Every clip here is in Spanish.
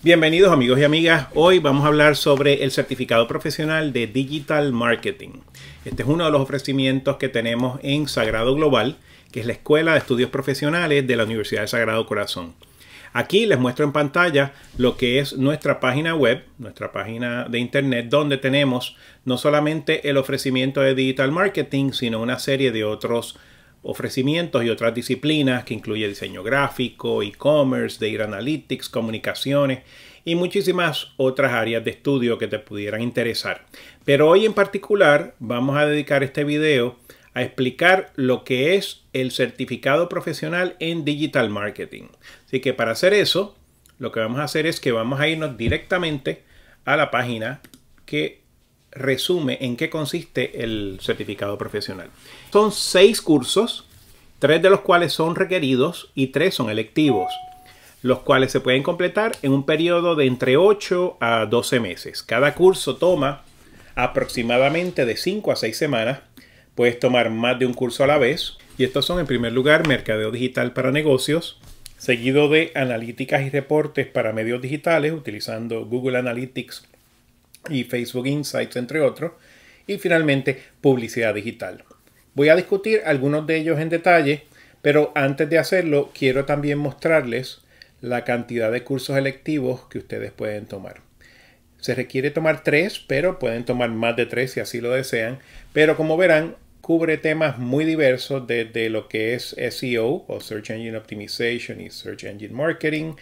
Bienvenidos amigos y amigas. Hoy vamos a hablar sobre el certificado profesional de Digital Marketing. Este es uno de los ofrecimientos que tenemos en Sagrado Global, que es la Escuela de Estudios Profesionales de la Universidad de Sagrado Corazón. Aquí les muestro en pantalla lo que es nuestra página web, nuestra página de internet, donde tenemos no solamente el ofrecimiento de Digital Marketing, sino una serie de otros ofrecimientos y otras disciplinas que incluye diseño gráfico, e-commerce, data analytics, comunicaciones y muchísimas otras áreas de estudio que te pudieran interesar. Pero hoy en particular vamos a dedicar este video a explicar lo que es el certificado profesional en digital marketing. Así que para hacer eso, lo que vamos a hacer es que vamos a irnos directamente a la página que resume en qué consiste el certificado profesional. Son seis cursos, tres de los cuales son requeridos y tres son electivos, los cuales se pueden completar en un periodo de entre 8 a 12 meses. Cada curso toma aproximadamente de 5 a 6 semanas. Puedes tomar más de un curso a la vez. Y estos son en primer lugar Mercadeo Digital para Negocios, seguido de Analíticas y Reportes para Medios Digitales utilizando Google Analytics y Facebook Insights, entre otros. Y finalmente, publicidad digital. Voy a discutir algunos de ellos en detalle, pero antes de hacerlo, quiero también mostrarles la cantidad de cursos electivos que ustedes pueden tomar. Se requiere tomar tres, pero pueden tomar más de tres si así lo desean. Pero como verán, cubre temas muy diversos desde lo que es SEO o Search Engine Optimization y Search Engine Marketing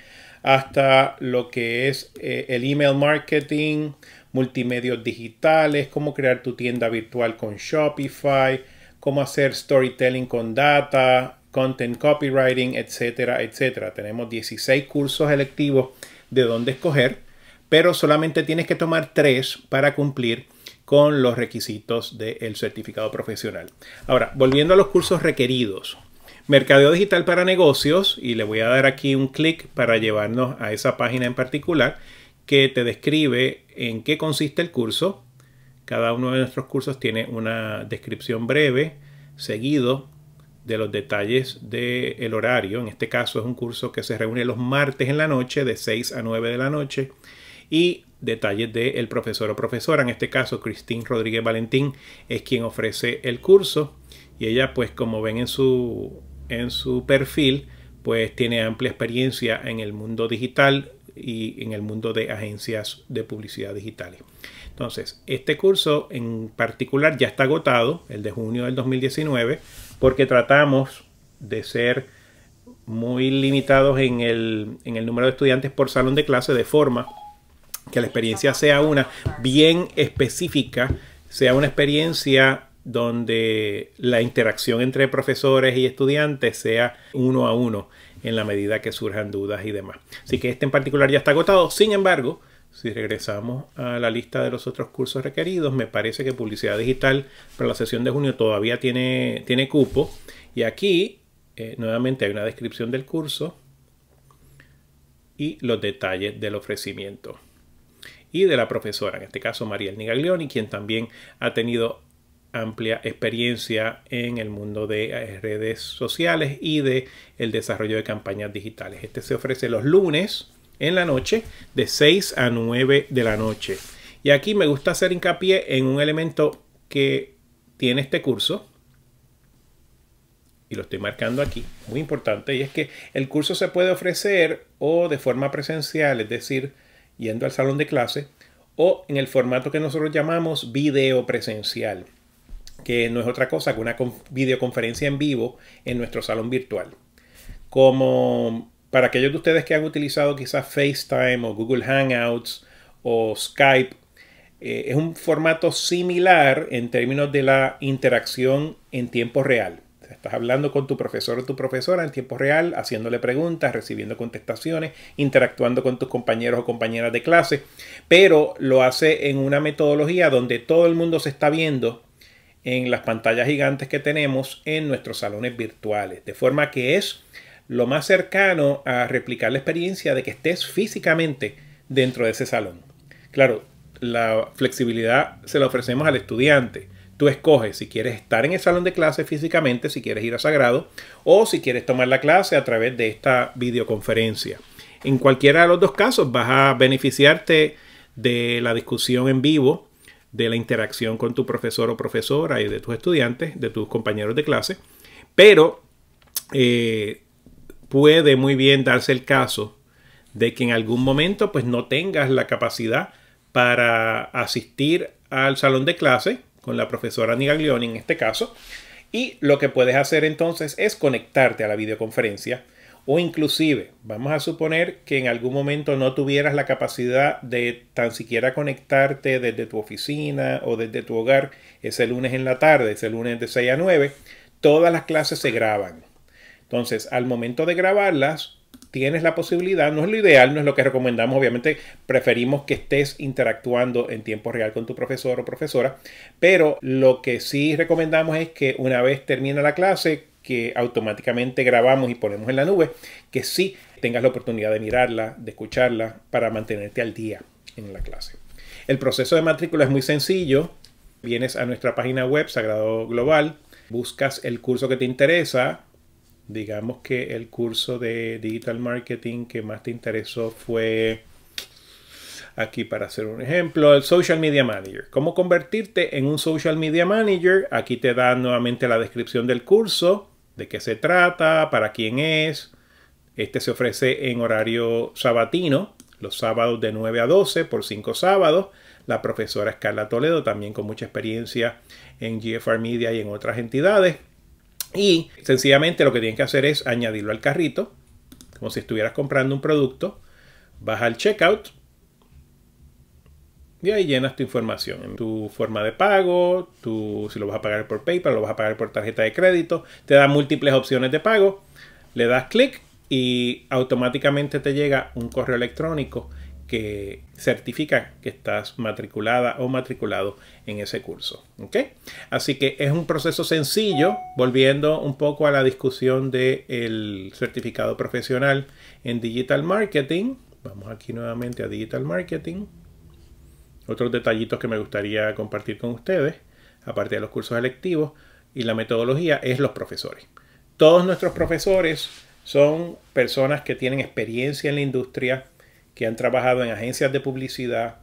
hasta lo que es eh, el email marketing, multimedios digitales, cómo crear tu tienda virtual con Shopify, cómo hacer storytelling con data, content copywriting, etcétera, etcétera. Tenemos 16 cursos electivos de dónde escoger, pero solamente tienes que tomar tres para cumplir con los requisitos del certificado profesional. Ahora, volviendo a los cursos requeridos. Mercadeo digital para negocios y le voy a dar aquí un clic para llevarnos a esa página en particular que te describe en qué consiste el curso. Cada uno de nuestros cursos tiene una descripción breve seguido de los detalles del horario. En este caso es un curso que se reúne los martes en la noche de 6 a 9 de la noche y detalles del profesor o profesora. En este caso, Cristín Rodríguez Valentín es quien ofrece el curso y ella pues como ven en su en su perfil, pues tiene amplia experiencia en el mundo digital y en el mundo de agencias de publicidad digitales. Entonces, este curso en particular ya está agotado, el de junio del 2019, porque tratamos de ser muy limitados en el, en el número de estudiantes por salón de clase, de forma que la experiencia sea una bien específica, sea una experiencia donde la interacción entre profesores y estudiantes sea uno a uno en la medida que surjan dudas y demás. Así que este en particular ya está agotado. Sin embargo, si regresamos a la lista de los otros cursos requeridos, me parece que publicidad digital para la sesión de junio todavía tiene, tiene cupo. Y aquí, eh, nuevamente, hay una descripción del curso y los detalles del ofrecimiento. Y de la profesora, en este caso Mariel Nigaglioni, quien también ha tenido amplia experiencia en el mundo de eh, redes sociales y de el desarrollo de campañas digitales. Este se ofrece los lunes en la noche de 6 a 9 de la noche. Y aquí me gusta hacer hincapié en un elemento que tiene este curso y lo estoy marcando aquí, muy importante, y es que el curso se puede ofrecer o de forma presencial, es decir, yendo al salón de clase, o en el formato que nosotros llamamos video presencial que no es otra cosa que una videoconferencia en vivo en nuestro salón virtual. Como para aquellos de ustedes que han utilizado quizás FaceTime o Google Hangouts o Skype, eh, es un formato similar en términos de la interacción en tiempo real. Estás hablando con tu profesor o tu profesora en tiempo real, haciéndole preguntas, recibiendo contestaciones, interactuando con tus compañeros o compañeras de clase, pero lo hace en una metodología donde todo el mundo se está viendo en las pantallas gigantes que tenemos en nuestros salones virtuales. De forma que es lo más cercano a replicar la experiencia de que estés físicamente dentro de ese salón. Claro, la flexibilidad se la ofrecemos al estudiante. Tú escoges si quieres estar en el salón de clase físicamente, si quieres ir a Sagrado, o si quieres tomar la clase a través de esta videoconferencia. En cualquiera de los dos casos vas a beneficiarte de la discusión en vivo de la interacción con tu profesor o profesora y de tus estudiantes, de tus compañeros de clase, pero eh, puede muy bien darse el caso de que en algún momento pues no tengas la capacidad para asistir al salón de clase con la profesora León en este caso y lo que puedes hacer entonces es conectarte a la videoconferencia o inclusive vamos a suponer que en algún momento no tuvieras la capacidad de tan siquiera conectarte desde tu oficina o desde tu hogar ese lunes en la tarde, ese lunes de 6 a 9, todas las clases se graban. Entonces, al momento de grabarlas, tienes la posibilidad, no es lo ideal, no es lo que recomendamos, obviamente preferimos que estés interactuando en tiempo real con tu profesor o profesora, pero lo que sí recomendamos es que una vez termina la clase, que automáticamente grabamos y ponemos en la nube, que sí tengas la oportunidad de mirarla, de escucharla, para mantenerte al día en la clase. El proceso de matrícula es muy sencillo. Vienes a nuestra página web, Sagrado Global, buscas el curso que te interesa, digamos que el curso de digital marketing que más te interesó fue aquí para hacer un ejemplo, el social media manager. ¿Cómo convertirte en un social media manager? Aquí te da nuevamente la descripción del curso, de qué se trata, para quién es. Este se ofrece en horario sabatino, los sábados de 9 a 12 por 5 sábados. La profesora Escarla Toledo, también con mucha experiencia en GFR Media y en otras entidades. Y sencillamente lo que tienes que hacer es añadirlo al carrito, como si estuvieras comprando un producto. Vas al checkout y ahí llenas tu información, tu forma de pago, si lo vas a pagar por PayPal, lo vas a pagar por tarjeta de crédito. Te da múltiples opciones de pago. Le das clic y automáticamente te llega un correo electrónico que certifica que estás matriculada o matriculado en ese curso. Así que es un proceso sencillo, volviendo un poco a la discusión del certificado profesional en digital marketing. Vamos aquí nuevamente a digital marketing. Otros detallitos que me gustaría compartir con ustedes, aparte de los cursos electivos y la metodología, es los profesores. Todos nuestros profesores son personas que tienen experiencia en la industria, que han trabajado en agencias de publicidad,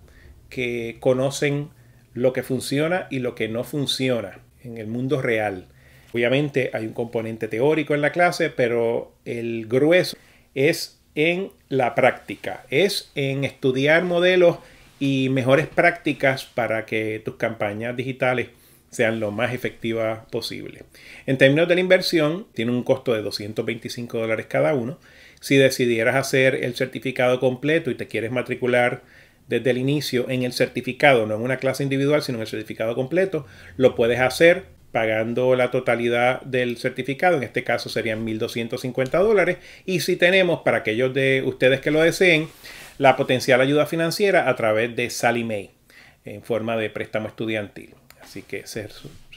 que conocen lo que funciona y lo que no funciona en el mundo real. Obviamente hay un componente teórico en la clase, pero el grueso es en la práctica, es en estudiar modelos y mejores prácticas para que tus campañas digitales sean lo más efectivas posible. En términos de la inversión, tiene un costo de 225 dólares cada uno si decidieras hacer el certificado completo y te quieres matricular desde el inicio en el certificado, no en una clase individual, sino en el certificado completo, lo puedes hacer pagando la totalidad del certificado, en este caso serían 1.250 dólares, y si tenemos, para aquellos de ustedes que lo deseen, la potencial ayuda financiera a través de Sally May, en forma de préstamo estudiantil. Así que ser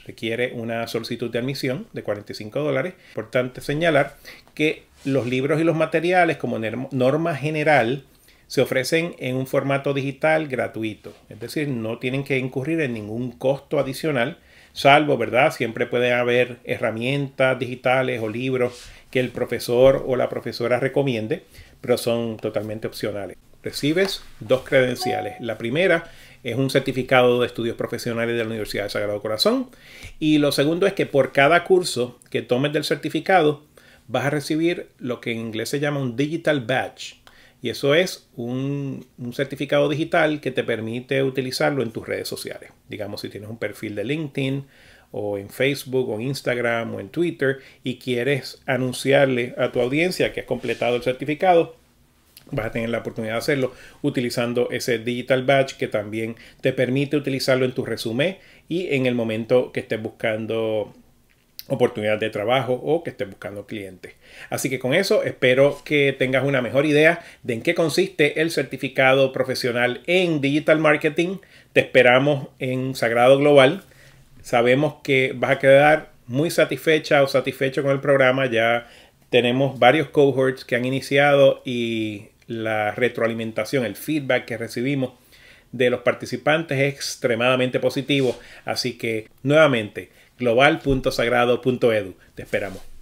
requiere una solicitud de admisión de 45 dólares. Importante señalar que los libros y los materiales como norma general se ofrecen en un formato digital gratuito, es decir, no tienen que incurrir en ningún costo adicional, salvo, ¿verdad? Siempre puede haber herramientas digitales o libros que el profesor o la profesora recomiende, pero son totalmente opcionales. Recibes dos credenciales. La primera es un certificado de estudios profesionales de la Universidad de Sagrado Corazón. Y lo segundo es que por cada curso que tomes del certificado, vas a recibir lo que en inglés se llama un Digital Badge. Y eso es un, un, certificado digital que te permite utilizarlo en tus redes sociales. Digamos, si tienes un perfil de LinkedIn o en Facebook o Instagram o en Twitter y quieres anunciarle a tu audiencia que has completado el certificado, vas a tener la oportunidad de hacerlo utilizando ese Digital Badge que también te permite utilizarlo en tu resumen y en el momento que estés buscando oportunidad de trabajo o que estés buscando clientes. Así que con eso espero que tengas una mejor idea de en qué consiste el certificado profesional en digital marketing. Te esperamos en Sagrado Global. Sabemos que vas a quedar muy satisfecha o satisfecho con el programa. Ya tenemos varios cohorts que han iniciado y la retroalimentación, el feedback que recibimos de los participantes es extremadamente positivo. Así que, nuevamente, global.sagrado.edu. Te esperamos.